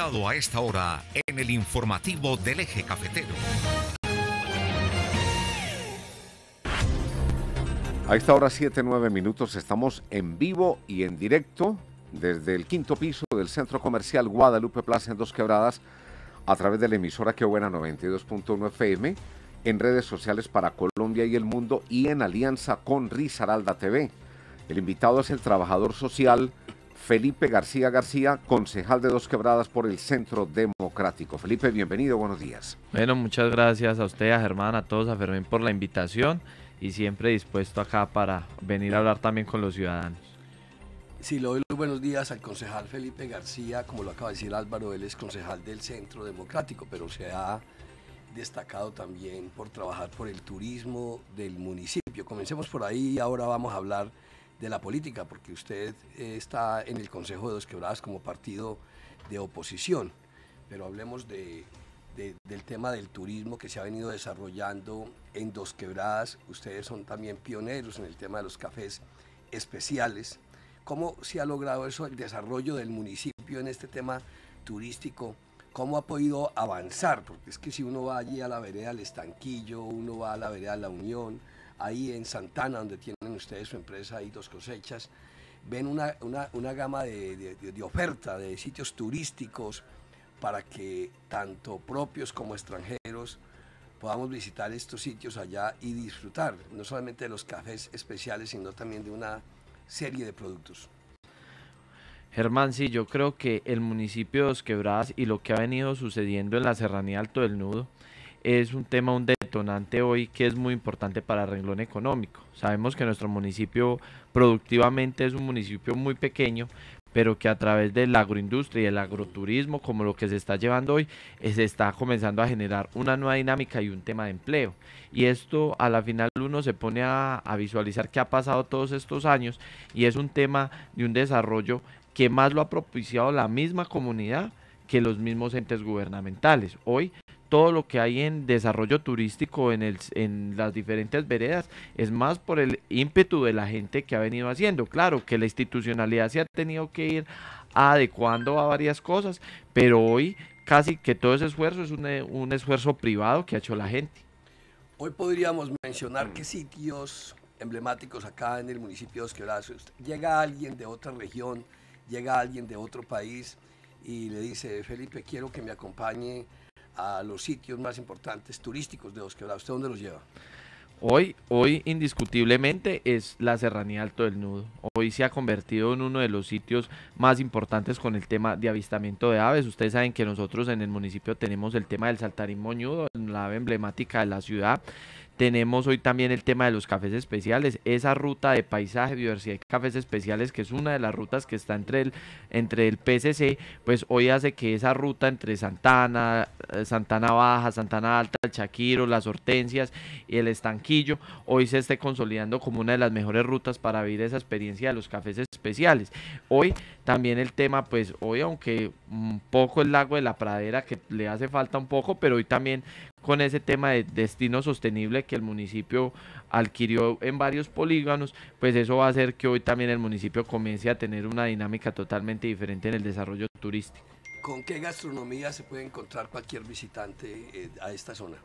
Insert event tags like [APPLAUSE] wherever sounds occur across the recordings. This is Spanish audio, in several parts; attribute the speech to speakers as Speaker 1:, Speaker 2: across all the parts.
Speaker 1: a esta hora en el informativo del eje cafetero. A esta hora 7-9 minutos estamos en vivo y en directo desde el quinto piso del Centro Comercial Guadalupe Plaza en Dos Quebradas a través de la emisora Que Buena 92.1 FM en redes sociales para Colombia y el mundo y en alianza con Risaralda TV. El invitado es el trabajador social Felipe García García, concejal de Dos Quebradas por el Centro Democrático. Felipe, bienvenido, buenos días.
Speaker 2: Bueno, muchas gracias a usted, a Germán, a todos, a Fermín por la invitación y siempre dispuesto acá para venir a hablar también con los ciudadanos.
Speaker 3: Sí, le doy los buenos días al concejal Felipe García, como lo acaba de decir Álvaro, él es concejal del Centro Democrático, pero se ha destacado también por trabajar por el turismo del municipio. Comencemos por ahí, y ahora vamos a hablar de la política, porque usted eh, está en el Consejo de Dos Quebradas como partido de oposición, pero hablemos de, del tema del turismo que se ha venido desarrollando en Dos Quebradas. Ustedes son también pioneros en el tema de los cafés especiales. ¿Cómo se ha logrado eso, el desarrollo del municipio en este tema turístico? ¿Cómo ha podido avanzar? Porque es que si uno va allí a la vereda del Estanquillo, uno va a la vereda de la Unión, ahí en Santana, donde tiene ustedes su empresa y dos cosechas, ven una, gama de, oferta de sitios turísticos para que tanto propios como extranjeros podamos visitar estos sitios allá y disfrutar no solamente de los cafés especiales, sino también de una serie de productos.
Speaker 2: Germán, sí, yo creo que el municipio de Dos Quebradas y lo que ha venido sucediendo en la Serranía Alto del Nudo es un tema, un detonante hoy que es muy importante para el renglón económico. Sabemos que nuestro municipio productivamente es un municipio muy pequeño, pero que a través de la agroindustria y el agroturismo, como lo que se está llevando hoy, eh, se está comenzando a generar una nueva dinámica y un tema de empleo. Y esto a la final uno se pone a, a visualizar qué ha pasado todos estos años y es un tema de un desarrollo que más lo ha propiciado la misma comunidad que los mismos entes gubernamentales. Hoy todo lo que hay en desarrollo turístico en, las diferentes veredas es más por el ímpetu de la gente que ha venido haciendo. Claro que la institucionalidad se ha tenido que ir adecuando a varias cosas, pero hoy casi que todo ese esfuerzo es un, eh, esfuerzo privado que ha hecho la gente.
Speaker 3: Hoy podríamos mencionar qué sitios emblemáticos acá en el municipio de Osquebrazo. Llega alguien de otra región, llega alguien de otro país y le dice, Felipe, quiero que me acompañe a los sitios más importantes turísticos de los que ahora ¿Usted dónde los lleva?
Speaker 2: Hoy, hoy indiscutiblemente es la Serranía Alto del Nudo. Hoy se ha convertido en uno de los sitios más importantes con el tema de avistamiento de aves. Ustedes saben que nosotros en el municipio tenemos el tema del saltarín moñudo, la ave emblemática de la ciudad. Tenemos hoy también el tema de los cafés especiales, esa ruta de paisaje, diversidad de cafés especiales, que es una de las rutas que está entre el, entre el PCC, pues hoy hace que esa ruta entre Santana, eh, Santana Baja, Santana Alta, el Chaquiro, las Hortensias y el Estanquillo, hoy se esté consolidando como una de las mejores rutas para vivir esa experiencia de los cafés especiales. Hoy también el tema, pues hoy aunque un poco el lago de la pradera que le hace falta un poco, pero hoy también con ese tema de destino sostenible que el municipio adquirió en varios polígonos, pues eso va a hacer que hoy también el municipio comience a tener una dinámica totalmente diferente en el desarrollo turístico.
Speaker 3: ¿Con qué gastronomía se puede encontrar cualquier visitante eh, a esta zona?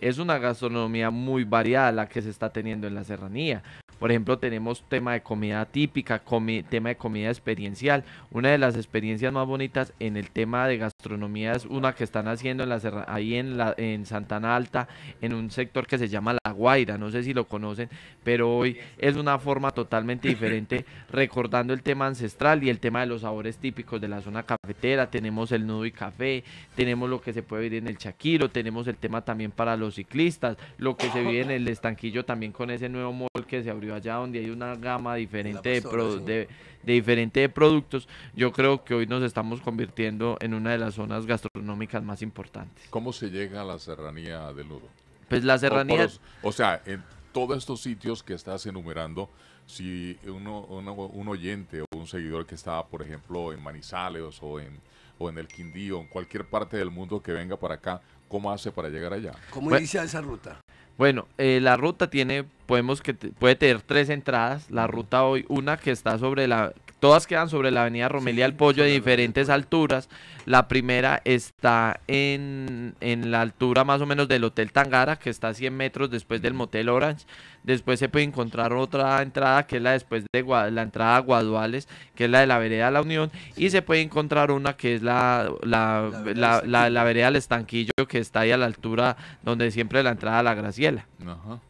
Speaker 2: Es una gastronomía muy variada la que se está teniendo en la serranía. Por ejemplo, tenemos tema de comida típica, tema de comida experiencial. Una de las experiencias más bonitas en el tema de gastronomía es una que están haciendo en ahí en, la, en Santana Alta, en un sector que se llama La Guaira. No sé si lo conocen, pero hoy es una forma totalmente diferente, recordando el tema ancestral y el tema de los sabores típicos de la zona cafetera. Tenemos el nudo y café, tenemos lo que se puede vivir en el Chaquiro, tenemos el tema también para los ciclistas, lo que se vive en el estanquillo también con ese nuevo que se abrió allá donde hay una gama diferente de, de, diferente de productos, yo creo que hoy nos estamos convirtiendo en una de las zonas gastronómicas más
Speaker 4: importantes. ¿Cómo se llega a la serranía de Ludo? Pues la serranía... O, sea, en todos estos sitios que estás enumerando, si uno, un oyente o un seguidor que está, por ejemplo, en Manizales o en, o en el Quindío, en cualquier parte del mundo que venga para acá, ¿cómo hace para llegar allá? ¿Cómo dice inicia esa ruta? Bueno, eh, la ruta
Speaker 2: tiene, podemos que puede tener tres entradas. La ruta hoy, una que está sobre la Todas quedan sobre la avenida Romelia del Pollo de diferentes alturas. La primera está en, la altura más o menos del Hotel Tangara, que está a 100 metros después del Motel Orange. Después se puede encontrar otra entrada, que es la después de la entrada Guaduales, que es la de la vereda la Unión. Y se puede encontrar una que es la, la, vereda del Estanquillo, que está ahí a la altura donde siempre la entrada a la Graciela.
Speaker 4: Ajá.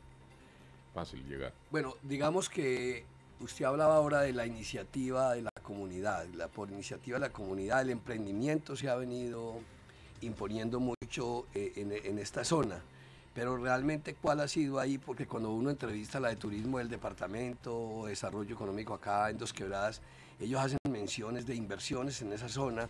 Speaker 4: Fácil llegar.
Speaker 3: Bueno, digamos que usted hablaba ahora de la iniciativa de la comunidad. La, por iniciativa de la comunidad, el emprendimiento se ha venido imponiendo mucho eh, en, en, esta zona. Pero realmente, ¿cuál ha sido ahí? Porque cuando uno entrevista la de turismo del departamento, desarrollo económico acá en Dos Quebradas, ellos hacen menciones de inversiones en esa zona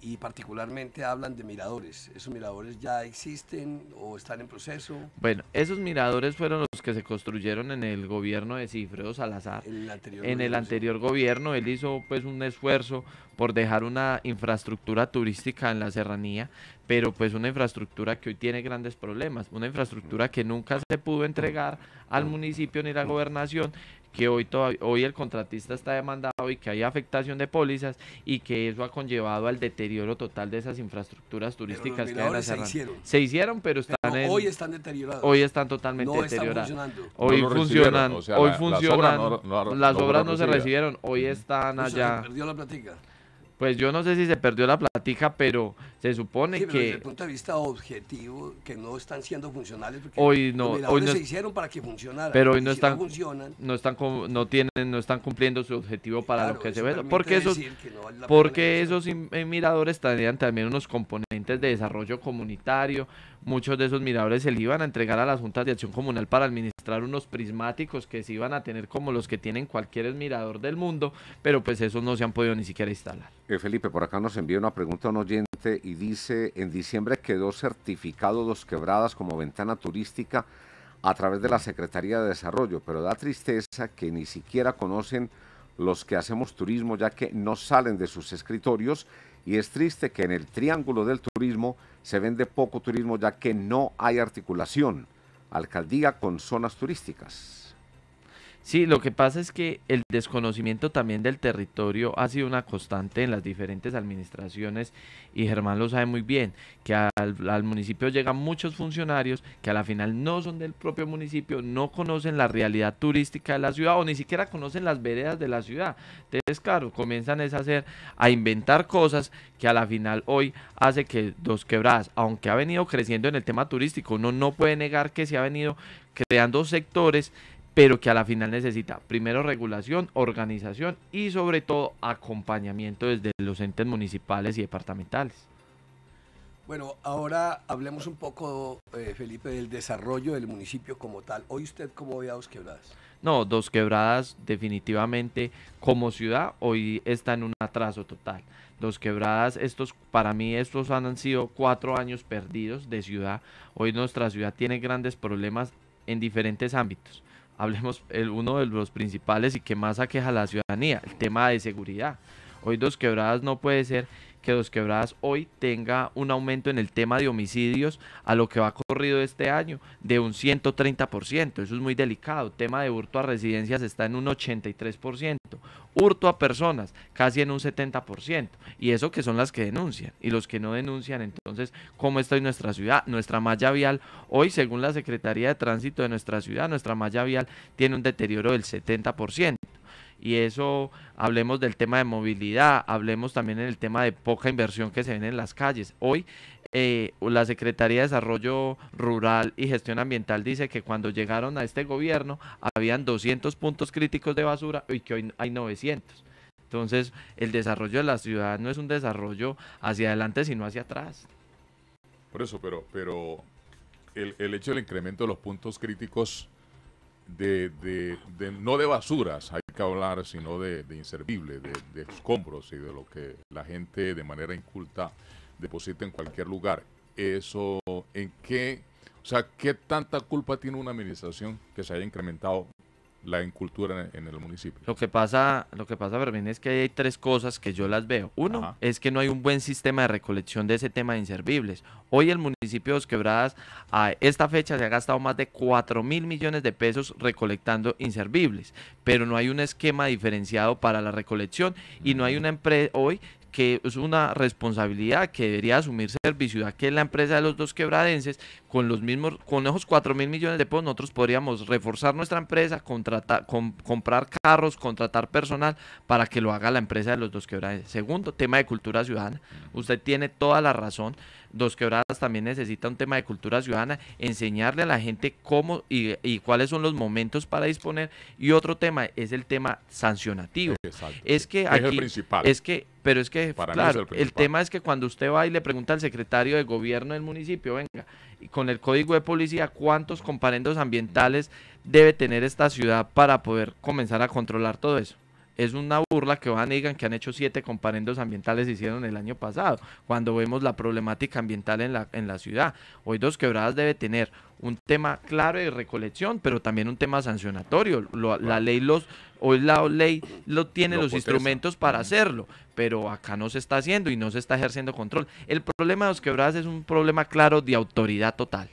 Speaker 3: y particularmente hablan de miradores. ¿Esos miradores ya existen o están en proceso?
Speaker 2: Bueno, esos miradores fueron los que se construyeron en el gobierno de Cifredo Salazar. en el anterior gobierno él hizo pues un esfuerzo por dejar una infraestructura turística en la serranía, pero pues una infraestructura que hoy tiene grandes problemas, una infraestructura que nunca se pudo entregar al municipio ni la gobernación que hoy, hoy el contratista está demandado y que hay afectación de pólizas y que eso ha conllevado al deterioro total de esas infraestructuras turísticas que se hicieron. se hicieron, pero están hoy están Hoy están totalmente deterioradas. hoy funcionan, hoy funcionan. Las obras no, se recibieron, hoy están pues allá. perdió la platica pues yo no sé si se perdió la platica, pero se supone pero que... Desde el
Speaker 3: punto de vista objetivo, que no están siendo funcionales, porque hoy no, hoy se hicieron para que funcionaran, pero hoy no están, no,
Speaker 2: no están, no tienen, no están cumpliendo su objetivo para lo que se ve, porque esos, porque esos eh, miradores tendrían también unos componentes de desarrollo comunitario, muchos de esos miradores se le iban a entregar a las Junta de acción comunal para administrar unos prismáticos que se iban a tener como los que tienen cualquier mirador del mundo, pero pues esos no se han podido ni siquiera instalar.
Speaker 1: Eh, Felipe, por acá nos envía una pregunta a un oyente y dice, en diciembre quedó certificado Dos Quebradas como ventana turística a través de la Secretaría de Desarrollo, pero da tristeza que ni siquiera conocen los que hacemos turismo ya que no salen de sus escritorios y es triste que en el triángulo del turismo se vende poco turismo ya que no hay articulación. Alcaldía con zonas
Speaker 2: turísticas. Sí, lo que pasa es que el desconocimiento también del territorio ha sido una constante en las diferentes administraciones y Germán lo sabe muy bien, que al, municipio llegan muchos funcionarios que a la final no son del propio municipio, no conocen la realidad turística de la ciudad o ni siquiera conocen las veredas de la ciudad. Entonces, claro, comienzan es a hacer, a inventar cosas que a la final hoy hace que Dos Quebradas, aunque ha venido creciendo en el tema turístico, uno no puede negar que se ha venido creando sectores pero que a la final necesita primero regulación, organización y sobre todo acompañamiento desde los entes municipales y departamentales.
Speaker 3: Bueno, ahora hablemos un poco, eh, Felipe, del desarrollo del municipio como tal. Hoy usted cómo ve a Dos Quebradas.
Speaker 2: No, Dos Quebradas definitivamente como ciudad hoy está en un atraso total. Dos Quebradas, estos para mí estos han sido cuatro años perdidos de ciudad. Hoy nuestra ciudad tiene grandes problemas en diferentes ámbitos hablemos el, uno de los principales y que más aqueja a la ciudadanía, el tema de seguridad. Hoy Dos Quebradas no puede ser que Dos Quebradas hoy tenga un aumento en el tema de homicidios a lo que va corrido este año de un 130%. Eso es muy delicado. tema de hurto a residencias está en un 83%. Hurto a personas casi en un 70%. Y eso que son las que denuncian. Y los que no denuncian, entonces, ¿cómo está en nuestra ciudad? Nuestra malla vial hoy, según la Secretaría de Tránsito de nuestra ciudad, nuestra malla vial tiene un deterioro del 70%. Y eso, hablemos del tema de movilidad, hablemos también en el tema de poca inversión que se ven en las calles. Hoy eh, la Secretaría de Desarrollo Rural y Gestión Ambiental dice que cuando llegaron a este gobierno habían 200 puntos críticos de basura y que hoy hay 900. Entonces, el desarrollo de la ciudad no es un desarrollo hacia adelante, sino hacia atrás.
Speaker 4: Por eso, pero, pero el, el hecho del incremento de los puntos críticos de, de, no de basuras hay que hablar, sino de, de de, escombros y de lo que la gente de manera inculta deposita en cualquier lugar. Eso, ¿en qué? O sea, ¿qué tanta culpa tiene una administración que se haya incrementado la incultura en, el municipio. Lo que pasa, lo que pasa, Fermín, es que hay
Speaker 2: tres cosas que yo las veo. Uno, es que no hay un buen sistema de recolección de ese tema de inservibles. Hoy el municipio de Dos Quebradas, a esta fecha, se ha gastado más de 4 mil millones de pesos recolectando inservibles, pero no hay un esquema diferenciado para la recolección y no hay mm. una empresa, hoy que es una responsabilidad que debería asumir servicio que es la empresa de los dos quebradenses, con los mismos, con esos 4 mil millones de pesos nosotros podríamos reforzar nuestra empresa, contratar, comprar carros, contratar personal para que lo haga la empresa de los dos quebradenses. Segundo, tema de cultura ciudadana. Mm. Usted tiene toda la razón. Dos Quebradas también necesita un tema de cultura ciudadana, enseñarle a la gente cómo y, cuáles son los momentos para disponer. Y otro tema es el tema sancionativo. es que aquí, es el principal. Es que, pero es que, para claro, el, tema es que cuando usted va y le pregunta al secretario de gobierno del municipio, venga, y con el código de policía, ¿cuántos comparendos ambientales debe tener esta ciudad para poder comenzar a controlar todo eso? es una burla que van digan que han hecho siete comparendos ambientales, hicieron el año pasado, cuando vemos la problemática ambiental en la, en la ciudad. Hoy Dos Quebradas debe tener un tema claro de recolección, pero también un tema sancionatorio. la ley los, hoy la ley lo tiene los instrumentos para hacerlo, pero acá no se está haciendo y no se está ejerciendo control. El problema de los Quebradas es un problema claro de autoridad total.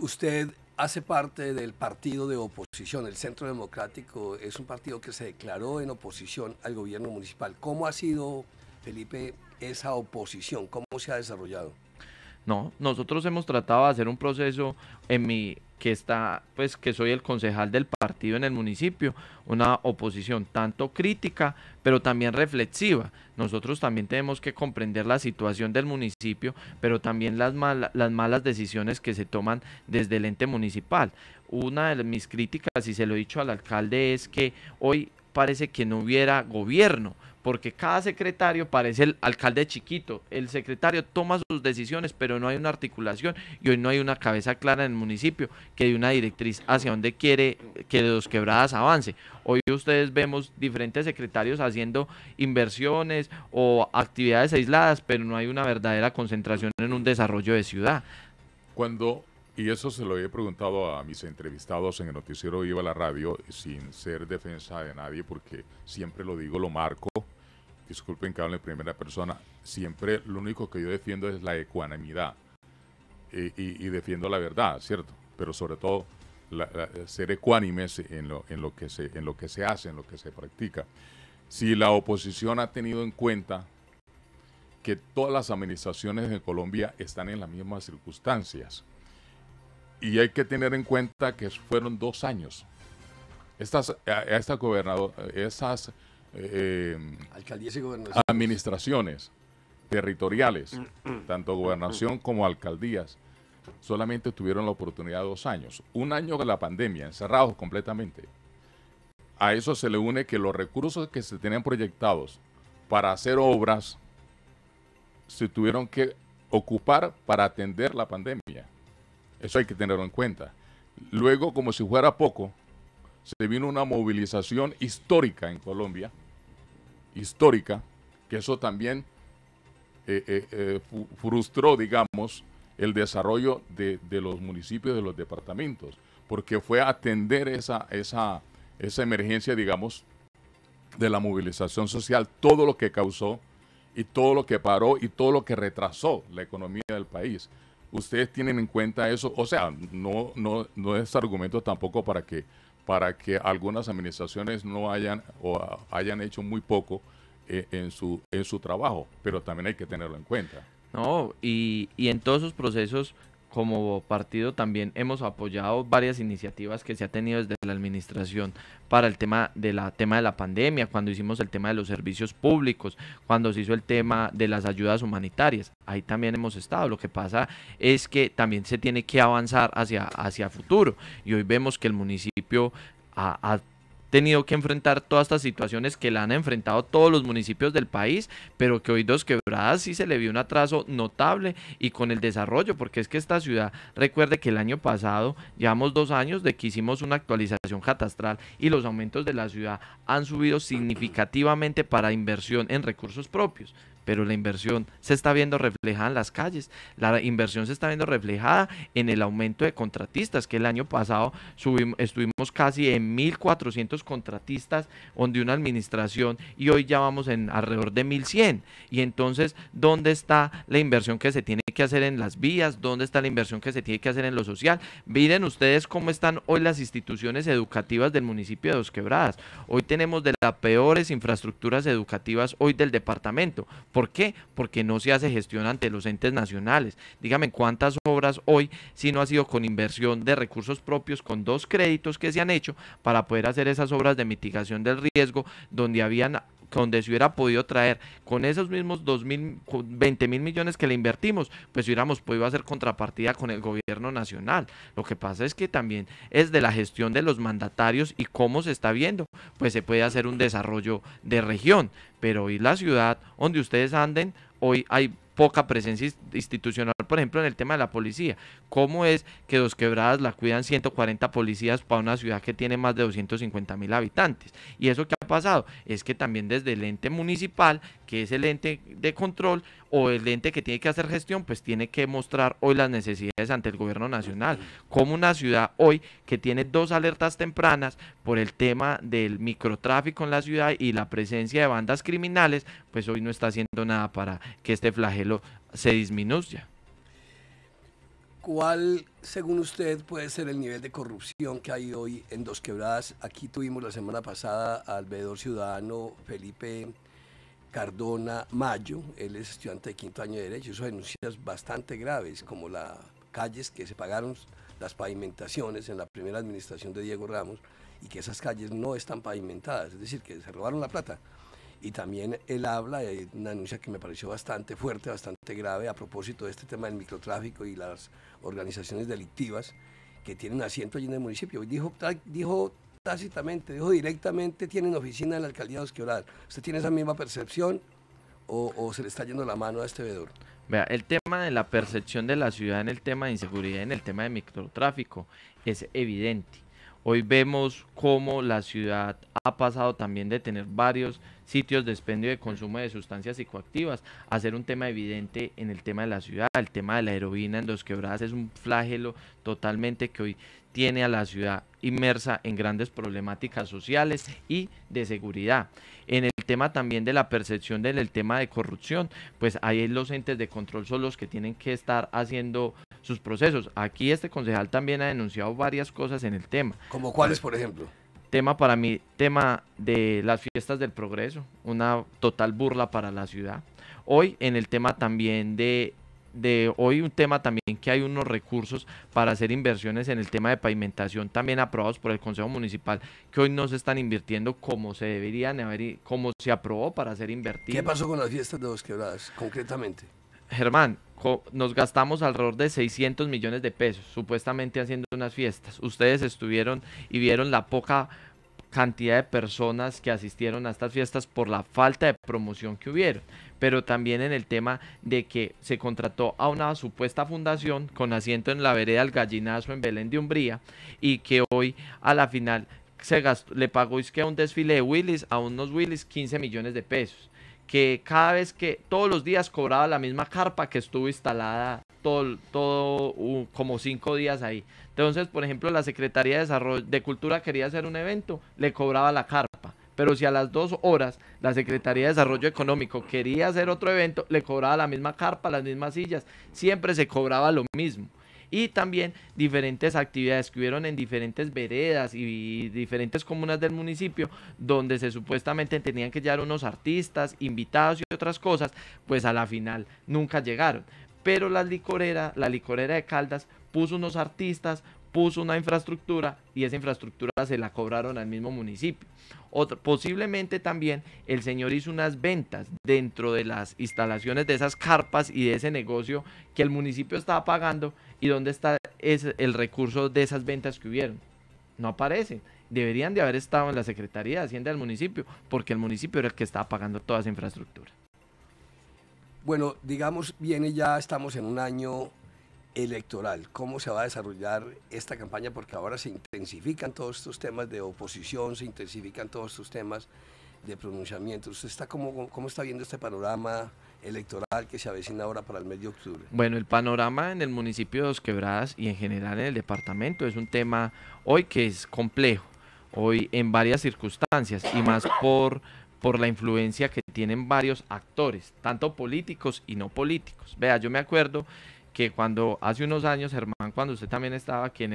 Speaker 3: Usted hace parte del partido de oposición. El Centro Democrático es un partido que se declaró en oposición al gobierno municipal. ¿Cómo ha sido, Felipe, esa oposición? ¿Cómo se ha desarrollado?
Speaker 2: No, nosotros hemos tratado de hacer un proceso en mi que está, pues que soy el concejal del partido en el municipio, una oposición tanto crítica, pero también reflexiva nosotros también tenemos que comprender la situación del municipio, pero también las, las malas decisiones que se toman desde el ente municipal. Una de mis críticas, y se lo he dicho al alcalde, es que hoy parece que no hubiera gobierno porque cada secretario parece el alcalde chiquito. El secretario toma sus decisiones, pero no hay una articulación y hoy no hay una cabeza clara en el municipio que dé una directriz hacia dónde quiere que los quebradas avance. Hoy ustedes vemos diferentes secretarios haciendo inversiones o actividades aisladas, pero no hay una verdadera concentración en un desarrollo de ciudad.
Speaker 4: Cuando y eso se lo he preguntado a mis entrevistados en el noticiero Viva la Radio, sin ser defensa de nadie, porque siempre lo digo, lo marco. Disculpen que hable en primera persona. Siempre lo único que yo defiendo es la ecuanimidad eh, y, defiendo la verdad, ¿cierto? Pero sobre todo ser ecuánimes en lo, que se, en lo que se hace, en lo que se practica. Si la oposición ha tenido en cuenta que todas las administraciones de Colombia están en las mismas circunstancias, y hay que tener en cuenta que fueron dos años. Estas, gobernador, esas eh, Alcaldías administraciones territoriales, tanto gobernación como alcaldías, solamente tuvieron la oportunidad de dos años. Un año de la pandemia, encerrados completamente. A eso se le une que los recursos que se tenían proyectados para hacer obras se tuvieron que ocupar para atender la pandemia. Eso hay que tenerlo en cuenta. Luego, como si fuera poco, se vino una movilización histórica en Colombia, histórica, que eso también eh, eh, eh, frustró, digamos, el desarrollo de, los municipios, de los departamentos, porque fue atender esa, esa, esa emergencia, digamos, de la movilización social, todo lo que causó y todo lo que paró y todo lo que retrasó la economía del país ustedes tienen en cuenta eso. O sea, no, no, no es argumento tampoco para que, para que algunas administraciones no hayan o hayan hecho muy poco eh, en, su, en su trabajo, pero también hay que tenerlo en cuenta. No, y,
Speaker 2: y en todos esos procesos como partido también hemos apoyado varias iniciativas que se ha tenido desde la administración para el tema de la tema de la pandemia, cuando hicimos el tema de los servicios públicos, cuando se hizo el tema de las ayudas humanitarias. Ahí también hemos estado. Lo que pasa es que también se tiene que avanzar hacia hacia futuro y hoy vemos que el municipio ha tenido que enfrentar todas estas situaciones que la han enfrentado todos los municipios del país, pero que hoy Dos Quebradas sí se le vio un atraso notable y con el desarrollo, porque es que esta ciudad, recuerde que el año pasado llevamos dos años de que hicimos una actualización catastral y los aumentos de la ciudad han subido significativamente para inversión en recursos propios pero la inversión se está viendo reflejada en las calles, la inversión se está viendo reflejada en el aumento de contratistas, que el año pasado estuvimos casi en 1.400 contratistas donde una administración y hoy ya vamos en alrededor de 1.100. Y entonces, ¿dónde está la inversión que se tiene que hacer en las vías? ¿Dónde está la inversión que se tiene que hacer en lo social? Miren ustedes cómo están hoy las instituciones educativas del municipio de Dos Quebradas. Hoy tenemos de las peores infraestructuras educativas hoy del departamento. ¿Por qué? Porque no se hace gestión ante los entes nacionales. Dígame cuántas obras hoy si no ha sido con inversión de recursos propios, con dos créditos que se han hecho para poder hacer esas obras de mitigación del riesgo donde habían donde se hubiera podido traer con esos mismos mil, 20 mil millones que le invertimos, pues hubiéramos podido hacer contrapartida con el gobierno nacional. Lo que pasa es que también es de la gestión de los mandatarios y cómo se está viendo, pues se puede hacer un desarrollo de región, pero hoy la ciudad donde ustedes anden, hoy hay poca presencia institucional, por ejemplo, en el tema de la policía. ¿Cómo es que Dos Quebradas la cuidan 140 policías para una ciudad que tiene más de 250 mil habitantes? Y eso que pasado? Es que también desde el ente municipal, que es el ente de control o el ente que tiene que hacer gestión, pues tiene que mostrar hoy las necesidades ante el gobierno nacional. Como una ciudad hoy que tiene dos alertas tempranas por el tema del microtráfico en la ciudad y la presencia de bandas criminales, pues hoy no está haciendo nada para que este flagelo se disminuya.
Speaker 3: ¿Cuál, según usted, puede ser el nivel de corrupción que hay hoy en Dos Quebradas? Aquí tuvimos la semana pasada al veedor ciudadano Felipe Cardona Mayo, él es estudiante de quinto año de Derecho, hizo denuncias bastante graves, como las calles que se pagaron, las pavimentaciones en la primera administración de Diego Ramos, y que esas calles no están pavimentadas, es decir, que se robaron la plata y también él habla hay una anuncia que me pareció bastante fuerte, bastante grave a propósito de este tema del microtráfico y las organizaciones delictivas que tienen asiento allí en el municipio. Y dijo, dijo tácitamente, dijo directamente, tienen oficina en la alcaldía de Osquiolar. ¿Usted tiene esa misma percepción o, se le está yendo la mano a este vedor?
Speaker 2: Vea, el tema de la percepción de la ciudad en el tema de inseguridad, en el tema de microtráfico, es evidente. Hoy vemos cómo la ciudad ha pasado también de tener varios sitios de expendio de consumo de sustancias psicoactivas a ser un tema evidente en el tema de la ciudad. El tema de la heroína en Dos Quebradas es un flagelo totalmente que hoy tiene a la ciudad inmersa en grandes problemáticas sociales y de seguridad tema también de la percepción del tema de corrupción, pues ahí los entes de control son los que tienen que estar haciendo sus procesos. Aquí este concejal también ha denunciado varias cosas en el tema. ¿Como cuáles, por ejemplo? Tema para mí, tema de las fiestas del progreso, una total burla para la ciudad. Hoy en el tema también de de hoy un tema también que hay unos recursos para hacer inversiones en el tema de pavimentación también aprobados por el Consejo Municipal que hoy no se están invirtiendo como se deberían haber como se aprobó para hacer invertir ¿Qué pasó
Speaker 3: con las fiestas de Dos Quebradas concretamente?
Speaker 2: Germán, nos gastamos alrededor de 600 millones de pesos supuestamente haciendo unas fiestas. Ustedes estuvieron y vieron la poca cantidad de personas que asistieron a estas fiestas por la falta de promoción que hubieron, pero también en el tema de que se contrató a una supuesta fundación con asiento en la vereda del gallinazo en Belén de Umbría y que hoy a la final se le pagó que a un desfile de Willis, a unos Willis 15 millones de pesos, que cada vez que todos los días cobraba la misma carpa que estuvo instalada todo, uh, como cinco días ahí. Entonces, por ejemplo, la Secretaría de Desarrollo de Cultura quería hacer un evento, le cobraba la carpa. Pero si a las dos horas la Secretaría de Desarrollo Económico quería hacer otro evento, le cobraba la misma carpa, las mismas sillas. Siempre se cobraba lo mismo. Y también diferentes actividades que hubieron en diferentes veredas y diferentes comunas del municipio, donde se supuestamente tenían que llegar unos artistas, invitados y otras cosas, pues a la final nunca llegaron pero la licorera, la licorera de Caldas puso unos artistas, puso una infraestructura y esa infraestructura se la cobraron al mismo municipio. Otro, posiblemente también el señor hizo unas ventas dentro de las instalaciones de esas carpas y de ese negocio que el municipio estaba pagando y dónde está el recurso de esas ventas que hubieron. No aparecen. Deberían de haber estado en la Secretaría de Hacienda del municipio porque el municipio era el que estaba pagando toda esa infraestructura.
Speaker 3: Bueno, digamos, viene ya, estamos en un año electoral, cómo se va a desarrollar esta campaña, porque ahora se intensifican todos estos temas de oposición, se intensifican todos estos temas de pronunciamiento. ¿Usted está cómo, cómo está viendo este panorama electoral que se avecina ahora para el mes de octubre?
Speaker 2: Bueno, el panorama en el municipio de Dos Quebradas y en general en el departamento es un tema hoy que es complejo, hoy en varias circunstancias y más por por la influencia que tienen varios actores, tanto políticos y no políticos. Vea, yo me acuerdo que cuando hace unos años, Germán, cuando usted también estaba aquí en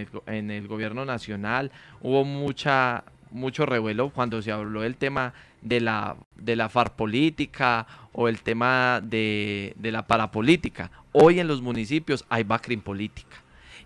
Speaker 2: el, gobierno nacional, hubo mucha mucho revuelo cuando se habló del tema de la, de la farpolítica o el tema de, de la parapolítica. Hoy en los municipios hay bacrim política.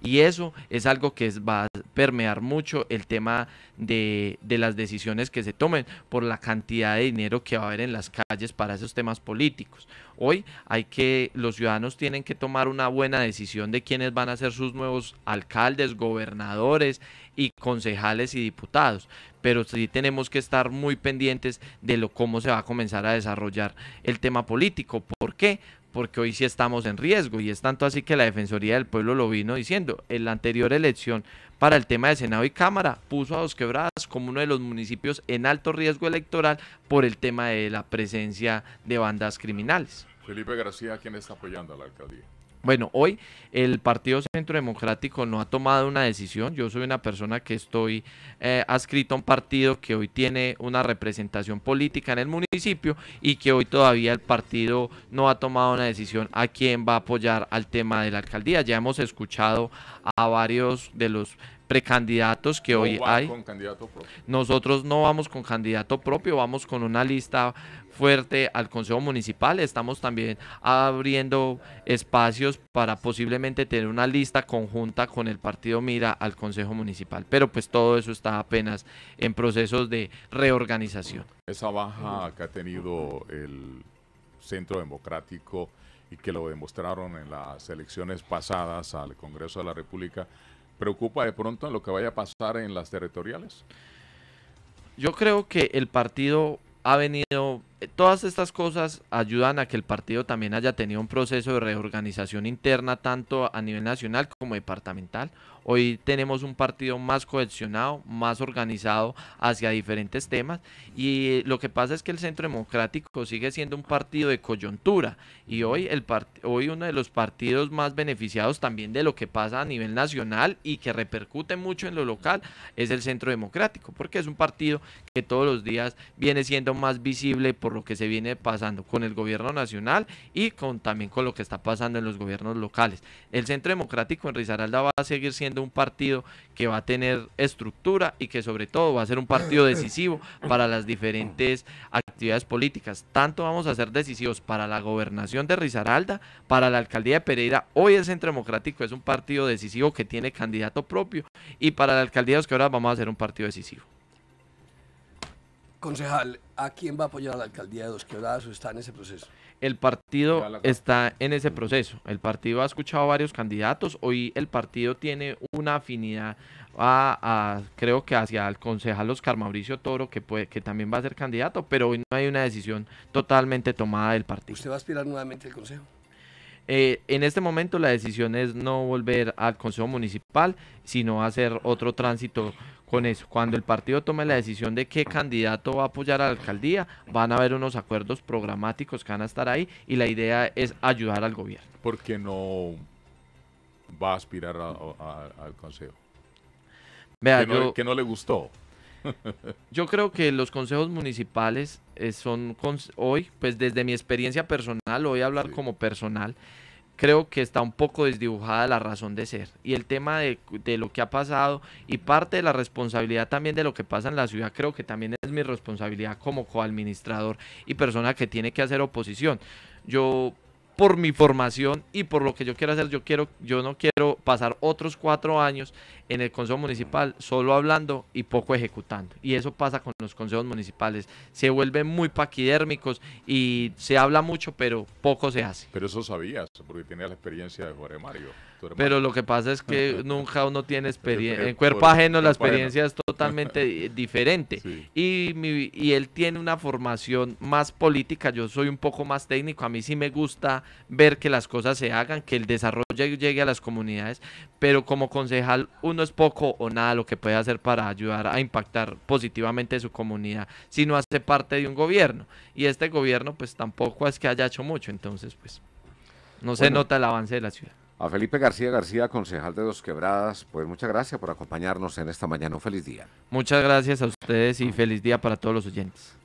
Speaker 2: Y eso es algo que va a permear mucho el tema de, las decisiones que se tomen por la cantidad de dinero que va a haber en las calles para esos temas políticos. Hoy hay que, los ciudadanos tienen que tomar una buena decisión de quiénes van a ser sus nuevos alcaldes, gobernadores y concejales y diputados. Pero sí tenemos que estar muy pendientes de lo, cómo se va a comenzar a desarrollar el tema político. ¿Por qué? porque hoy sí estamos en riesgo y es tanto así que la Defensoría del Pueblo lo vino diciendo. En la anterior elección para el tema de Senado y Cámara puso a Dos Quebradas como uno de los municipios en alto riesgo electoral por el tema de la presencia de bandas criminales.
Speaker 4: Felipe García, ¿quién está apoyando a la alcaldía?
Speaker 2: Bueno, hoy el Partido Centro Democrático no ha tomado una decisión. Yo soy una persona que estoy eh, adscrito a un partido que hoy tiene una representación política en el municipio y que hoy todavía el partido no ha tomado una decisión a quién va a apoyar al tema de la alcaldía. Ya hemos escuchado a varios de los precandidatos que hoy hay. Nosotros no vamos con candidato propio, vamos con una lista fuerte al Consejo Municipal. Estamos también abriendo espacios para posiblemente tener una lista conjunta con el partido Mira al Consejo Municipal. Pero pues todo eso está apenas en procesos de reorganización.
Speaker 4: Esa baja que ha tenido el Centro Democrático y que lo demostraron en las elecciones pasadas al Congreso de la República ¿Preocupa de pronto en lo que vaya a pasar en las territoriales? Yo creo que el partido ha venido
Speaker 2: todas estas cosas ayudan a que el partido también haya tenido un proceso de reorganización interna tanto a nivel nacional como departamental. Hoy tenemos un partido más cohesionado, más organizado hacia diferentes temas y lo que pasa es que el Centro Democrático sigue siendo un partido de coyuntura y hoy, el hoy uno de los partidos más beneficiados también de lo que pasa a nivel nacional y que repercute mucho en lo local es el Centro Democrático porque es un partido que todos los días viene siendo más visible por lo que se viene pasando con el gobierno nacional y también con lo que está pasando en los gobiernos locales. El Centro Democrático en Risaralda va a seguir siendo un partido que va a tener estructura y que sobre todo va a ser un partido decisivo para las diferentes actividades políticas. Tanto vamos a ser decisivos para la gobernación de Risaralda, para la alcaldía de Pereira. Hoy el Centro Democrático es un partido decisivo que tiene candidato propio y para la alcaldía de ahora vamos a ser un partido decisivo.
Speaker 3: Concejal, ¿a quién va a apoyar la alcaldía de Dos Quebradas o está en ese proceso?
Speaker 2: El partido está en ese proceso. El partido ha escuchado varios candidatos. Hoy el partido tiene una afinidad a, creo que hacia el concejal Oscar Mauricio Toro, que, que también va a ser candidato, pero hoy no hay una decisión totalmente tomada del partido. ¿Usted
Speaker 3: va a aspirar nuevamente al consejo?
Speaker 2: Eh, en este momento la decisión es no volver al Consejo Municipal, sino hacer otro tránsito con eso. Cuando el partido tome la decisión de qué candidato va a apoyar a la alcaldía, van a haber unos acuerdos programáticos que van a estar ahí y la idea es ayudar al gobierno. Porque no
Speaker 4: va a aspirar al consejo. Vea, no, no le gustó.
Speaker 2: [LAUGHS] yo creo que los consejos municipales eh, son hoy, pues desde mi experiencia personal, voy a hablar como personal, creo que está un poco desdibujada la razón de ser y el tema de, lo que ha pasado y parte de la responsabilidad también de lo que pasa en la ciudad creo que también es mi responsabilidad como coadministrador y persona que tiene que hacer oposición. Yo por mi formación y por lo que yo quiero hacer, yo quiero, yo no quiero pasar otros cuatro años en el Consejo Municipal, solo hablando y poco ejecutando. Y eso pasa con los consejos municipales. Se vuelven muy paquidérmicos y se habla mucho, pero poco se hace. Pero eso sabías,
Speaker 4: porque tenías la experiencia de Jorge Mario. Pero lo
Speaker 2: que pasa es que [LAUGHS] nunca uno tiene experiencia. En cuerpo ajeno la experiencia es totalmente eh, [LAUGHS] diferente. Y, y él tiene una formación más política. Yo soy un poco más técnico. A mí sí me gusta ver que las cosas se hagan, que el desarrollo llegue a las comunidades. Pero como concejal, no es poco o nada lo que puede hacer para ayudar a impactar positivamente su comunidad si no hace parte de un gobierno. Y este gobierno pues tampoco es que haya hecho mucho, entonces pues no se nota el avance de la ciudad. A
Speaker 1: Felipe García García, concejal de Dos Quebradas, pues muchas gracias por acompañarnos en esta mañana. Un feliz día.
Speaker 2: Muchas gracias a ustedes y feliz día para todos los oyentes.